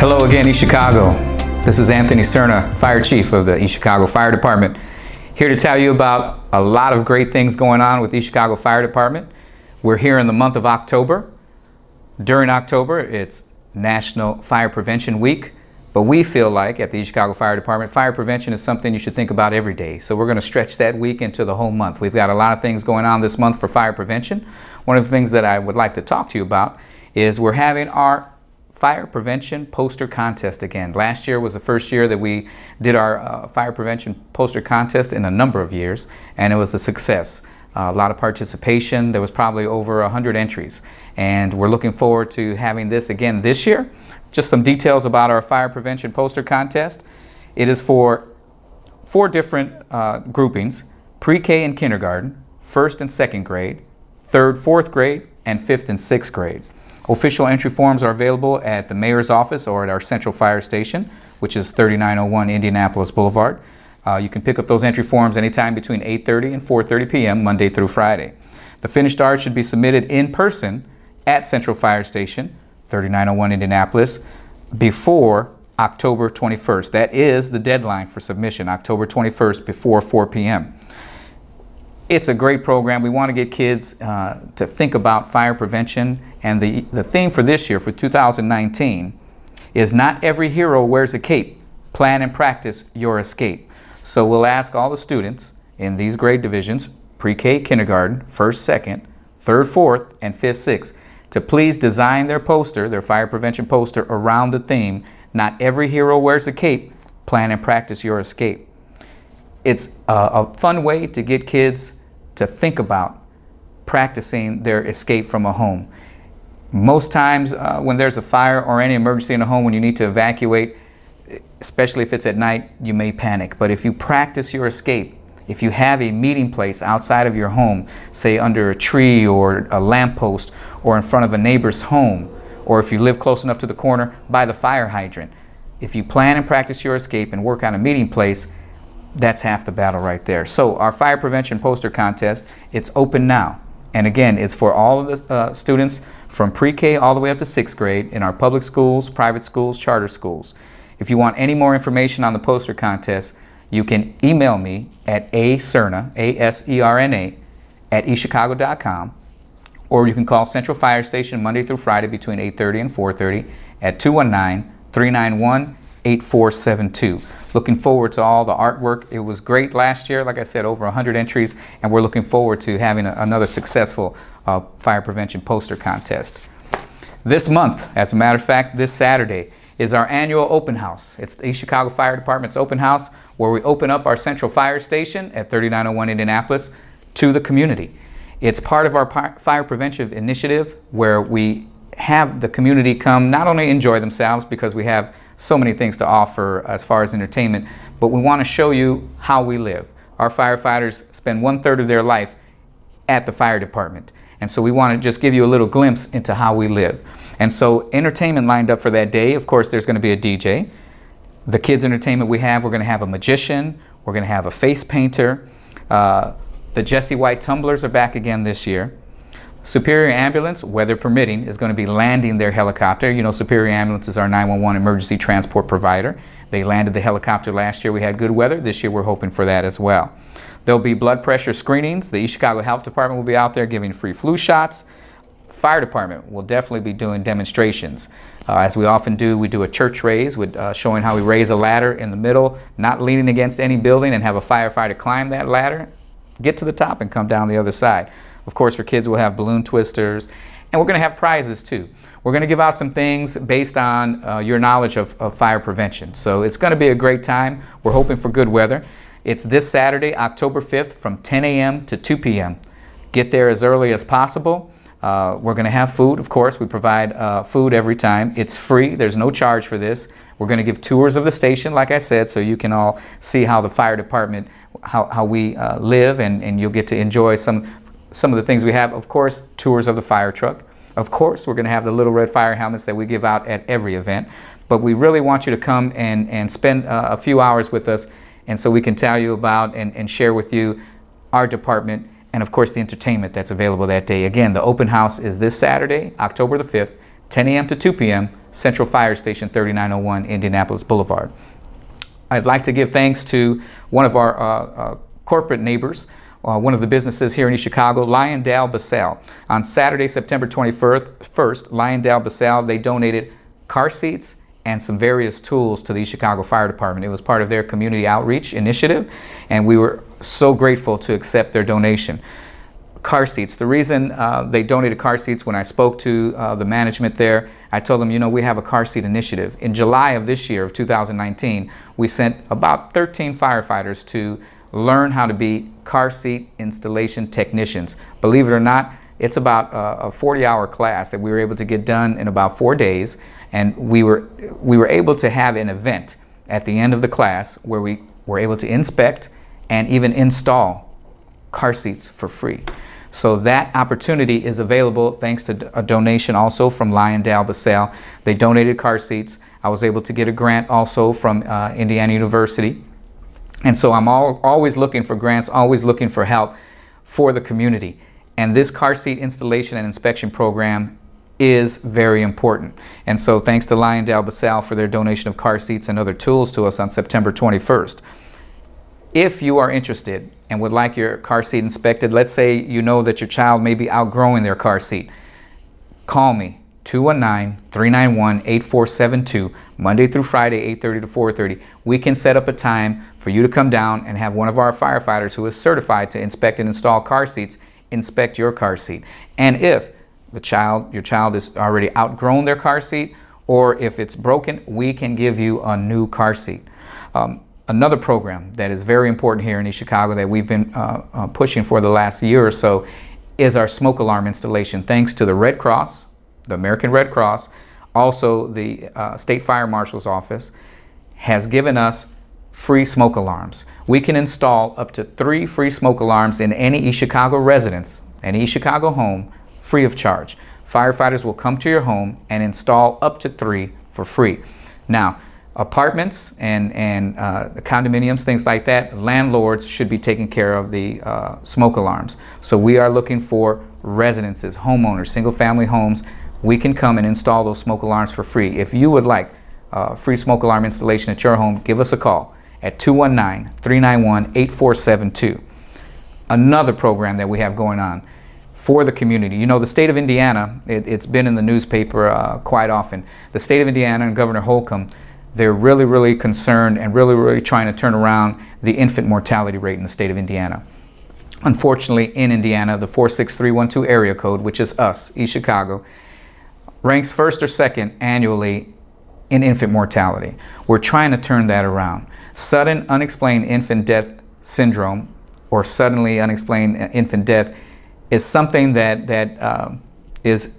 Hello again, East Chicago. This is Anthony Cerna, Fire Chief of the East Chicago Fire Department, here to tell you about a lot of great things going on with East Chicago Fire Department. We're here in the month of October. During October, it's National Fire Prevention Week, but we feel like at the East Chicago Fire Department, fire prevention is something you should think about every day. So we're going to stretch that week into the whole month. We've got a lot of things going on this month for fire prevention. One of the things that I would like to talk to you about is we're having our fire prevention poster contest again. Last year was the first year that we did our uh, fire prevention poster contest in a number of years, and it was a success. Uh, a lot of participation. There was probably over 100 entries, and we're looking forward to having this again this year. Just some details about our fire prevention poster contest. It is for four different uh, groupings, pre-K and kindergarten, first and second grade, third, fourth grade, and fifth and sixth grade. Official entry forms are available at the mayor's office or at our central fire station, which is 3901 Indianapolis Boulevard. Uh, you can pick up those entry forms anytime between 8.30 and 4.30 p.m. Monday through Friday. The finished art should be submitted in person at Central Fire Station, 3901 Indianapolis, before October 21st. That is the deadline for submission, October 21st before 4 p.m. It's a great program. We want to get kids uh, to think about fire prevention. And the, the theme for this year, for 2019, is Not Every Hero Wears a Cape. Plan and practice your escape. So we'll ask all the students in these grade divisions, pre-K, kindergarten, first, second, third, fourth, and fifth, sixth, to please design their poster, their fire prevention poster, around the theme, Not Every Hero Wears a Cape, Plan and Practice Your Escape. It's a, a fun way to get kids to think about practicing their escape from a home. Most times uh, when there's a fire or any emergency in a home when you need to evacuate, especially if it's at night, you may panic. But if you practice your escape, if you have a meeting place outside of your home, say under a tree or a lamppost or in front of a neighbor's home, or if you live close enough to the corner, by the fire hydrant, if you plan and practice your escape and work on a meeting place, that's half the battle right there. So our fire prevention poster contest, it's open now. And again, it's for all of the uh, students from pre-K all the way up to sixth grade in our public schools, private schools, charter schools. If you want any more information on the poster contest, you can email me at acerna, A-S-E-R-N-A, at echicago.com, or you can call Central Fire Station Monday through Friday between 8.30 and 4.30 at 219 391 8472. Looking forward to all the artwork. It was great last year, like I said, over 100 entries, and we're looking forward to having a, another successful uh, fire prevention poster contest. This month, as a matter of fact, this Saturday, is our annual open house. It's the East Chicago Fire Department's open house where we open up our central fire station at 3901 Indianapolis to the community. It's part of our fire prevention initiative where we have the community come not only enjoy themselves because we have so many things to offer as far as entertainment, but we want to show you how we live. Our firefighters spend one third of their life at the fire department. And so we want to just give you a little glimpse into how we live. And so entertainment lined up for that day. Of course, there's going to be a DJ. The kids' entertainment we have, we're going to have a magician. We're going to have a face painter. Uh, the Jesse White tumblers are back again this year. Superior Ambulance, weather permitting, is going to be landing their helicopter. You know, Superior Ambulance is our 911 emergency transport provider. They landed the helicopter last year. We had good weather. This year we're hoping for that as well. There'll be blood pressure screenings. The East Chicago Health Department will be out there giving free flu shots. Fire Department will definitely be doing demonstrations. Uh, as we often do, we do a church raise with uh, showing how we raise a ladder in the middle, not leaning against any building, and have a firefighter climb that ladder, get to the top, and come down the other side. Of course, for kids, we'll have balloon twisters, and we're going to have prizes too. We're going to give out some things based on uh, your knowledge of, of fire prevention. So it's going to be a great time. We're hoping for good weather. It's this Saturday, October 5th, from 10 a.m. to 2 p.m. Get there as early as possible. Uh, we're going to have food, of course. We provide uh, food every time. It's free. There's no charge for this. We're going to give tours of the station, like I said, so you can all see how the fire department, how, how we uh, live, and, and you'll get to enjoy some some of the things we have, of course, tours of the fire truck. Of course, we're going to have the little red fire helmets that we give out at every event. But we really want you to come and, and spend uh, a few hours with us and so we can tell you about and, and share with you our department and, of course, the entertainment that's available that day. Again, the open house is this Saturday, October the 5th, 10 a.m. to 2 p.m., Central Fire Station 3901, Indianapolis Boulevard. I'd like to give thanks to one of our uh, uh, corporate neighbors, uh, one of the businesses here in East Chicago, Lionel Basal. On Saturday, September 21st, 1st, Lionel Basal, they donated car seats and some various tools to the East Chicago Fire Department. It was part of their community outreach initiative, and we were so grateful to accept their donation car seats. The reason uh, they donated car seats, when I spoke to uh, the management there, I told them, you know, we have a car seat initiative. In July of this year, of 2019, we sent about 13 firefighters to learn how to be car seat installation technicians. Believe it or not, it's about a, 40 hour class that we were able to get done in about four days. And we were, we were able to have an event at the end of the class where we were able to inspect and even install car seats for free. So that opportunity is available thanks to a donation also from Lion Basell. They donated car seats. I was able to get a grant also from uh, Indiana University and so I'm all, always looking for grants, always looking for help for the community. And this car seat installation and inspection program is very important. And so thanks to Lionel Basal for their donation of car seats and other tools to us on September 21st. If you are interested and would like your car seat inspected, let's say you know that your child may be outgrowing their car seat, call me, 219-391-8472 monday through friday 8.30 to 4.30 we can set up a time for you to come down and have one of our firefighters who is certified to inspect and install car seats inspect your car seat and if the child your child has already outgrown their car seat or if it's broken we can give you a new car seat um, another program that is very important here in East Chicago that we've been uh, uh, pushing for the last year or so is our smoke alarm installation thanks to the Red Cross the American Red Cross, also the uh, State Fire Marshal's Office, has given us free smoke alarms. We can install up to three free smoke alarms in any East Chicago residence, any East Chicago home, free of charge. Firefighters will come to your home and install up to three for free. Now, apartments and, and uh, condominiums, things like that, landlords should be taking care of the uh, smoke alarms. So we are looking for residences, homeowners, single family homes we can come and install those smoke alarms for free. If you would like uh, free smoke alarm installation at your home, give us a call at 219-391-8472. Another program that we have going on for the community. You know, the state of Indiana, it, has been in the newspaper uh, quite often. The state of Indiana and Governor Holcomb, they're really, really concerned and really, really trying to turn around the infant mortality rate in the state of Indiana. Unfortunately, in Indiana, the 46312 area code, which is us, East Chicago, ranks first or second annually in infant mortality. We're trying to turn that around. Sudden unexplained infant death syndrome, or suddenly unexplained infant death, is something that that um, is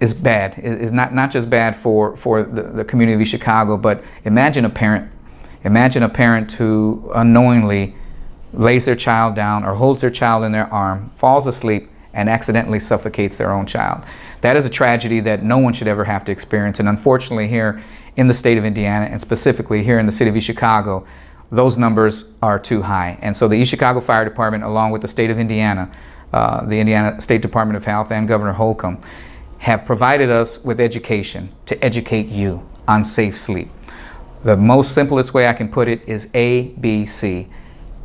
is bad. Is not not just bad for for the, the community of Chicago, but imagine a parent, imagine a parent who unknowingly lays their child down or holds their child in their arm, falls asleep, and accidentally suffocates their own child. That is a tragedy that no one should ever have to experience. And unfortunately, here in the state of Indiana, and specifically here in the city of East Chicago, those numbers are too high. And so the East Chicago Fire Department, along with the state of Indiana, uh, the Indiana State Department of Health, and Governor Holcomb, have provided us with education to educate you on safe sleep. The most simplest way I can put it is ABC.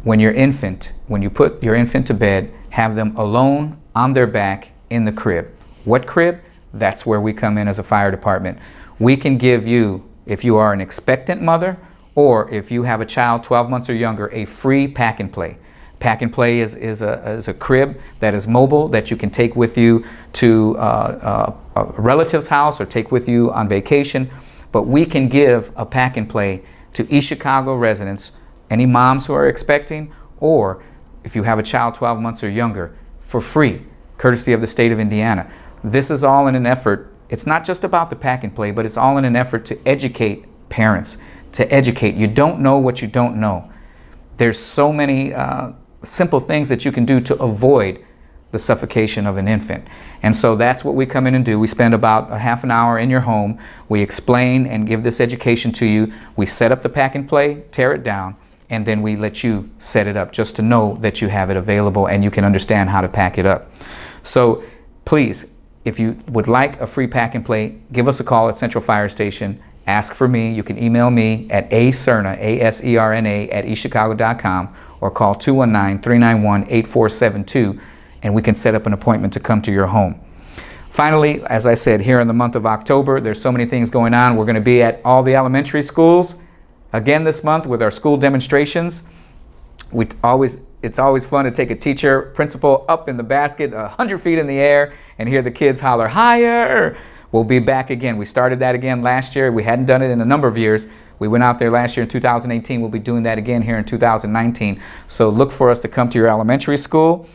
When your infant, when you put your infant to bed, have them alone on their back in the crib. What crib? That's where we come in as a fire department. We can give you, if you are an expectant mother, or if you have a child 12 months or younger, a free pack and play. Pack and play is, is, a, is a crib that is mobile that you can take with you to uh, uh a relative's house or take with you on vacation. But we can give a pack and play to East Chicago residents, any moms who are expecting, or if you have a child 12 months or younger, for free, courtesy of the state of Indiana. This is all in an effort. It's not just about the pack and play, but it's all in an effort to educate parents, to educate. You don't know what you don't know. There's so many uh, simple things that you can do to avoid the suffocation of an infant. And so that's what we come in and do. We spend about a half an hour in your home. We explain and give this education to you. We set up the pack and play, tear it down, and then we let you set it up just to know that you have it available and you can understand how to pack it up. So please if you would like a free pack and play, give us a call at Central Fire Station. Ask for me. You can email me at acerna, A-S-E-R-N-A, at echicago.com or call 219-391-8472 and we can set up an appointment to come to your home. Finally, as I said, here in the month of October, there's so many things going on. We're going to be at all the elementary schools again this month with our school demonstrations we always it's always fun to take a teacher principal up in the basket 100 feet in the air and hear the kids holler higher we'll be back again we started that again last year we hadn't done it in a number of years we went out there last year in 2018 we'll be doing that again here in 2019 so look for us to come to your elementary school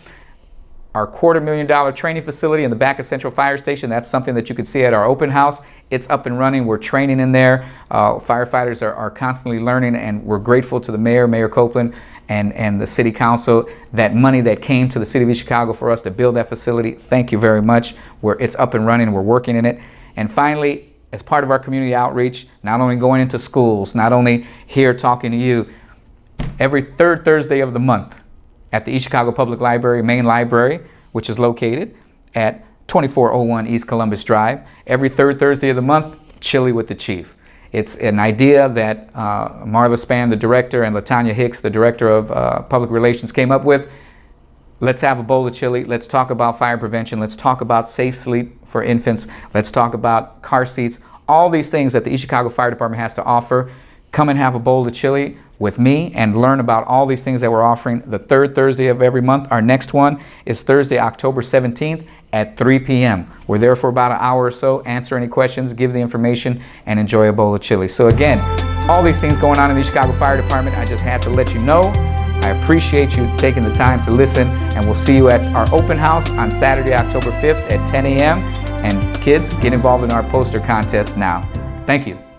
our quarter million dollar training facility in the back of Central Fire Station. That's something that you can see at our open house. It's up and running. We're training in there. Uh, firefighters are, are constantly learning, and we're grateful to the mayor, Mayor Copeland, and, and the city council. That money that came to the city of Chicago for us to build that facility, thank you very much. We're, it's up and running. We're working in it. And finally, as part of our community outreach, not only going into schools, not only here talking to you, every third Thursday of the month, at the East Chicago Public Library main library, which is located at 2401 East Columbus Drive. Every third Thursday of the month, Chili with the Chief. It's an idea that uh, Marla Span, the director, and Latanya Hicks, the director of uh, public relations, came up with. Let's have a bowl of chili. Let's talk about fire prevention. Let's talk about safe sleep for infants. Let's talk about car seats. All these things that the East Chicago Fire Department has to offer. Come and have a bowl of chili with me and learn about all these things that we're offering the third Thursday of every month. Our next one is Thursday, October 17th at 3 p.m. We're there for about an hour or so, answer any questions, give the information, and enjoy a bowl of chili. So, again, all these things going on in the Chicago Fire Department, I just had to let you know. I appreciate you taking the time to listen, and we'll see you at our open house on Saturday, October 5th at 10 a.m. And kids, get involved in our poster contest now. Thank you.